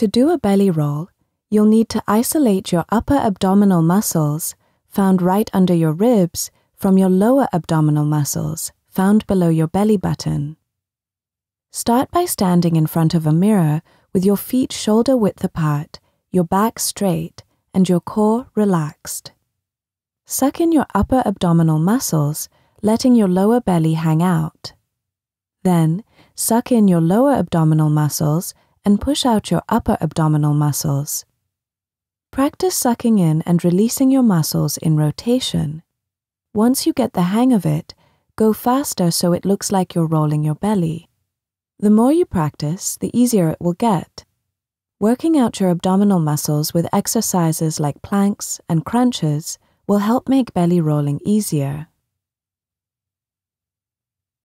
To do a belly roll, you'll need to isolate your upper abdominal muscles, found right under your ribs, from your lower abdominal muscles, found below your belly button. Start by standing in front of a mirror with your feet shoulder width apart, your back straight, and your core relaxed. Suck in your upper abdominal muscles, letting your lower belly hang out. Then, suck in your lower abdominal muscles, and push out your upper abdominal muscles. Practice sucking in and releasing your muscles in rotation. Once you get the hang of it, go faster so it looks like you're rolling your belly. The more you practice, the easier it will get. Working out your abdominal muscles with exercises like planks and crunches will help make belly rolling easier.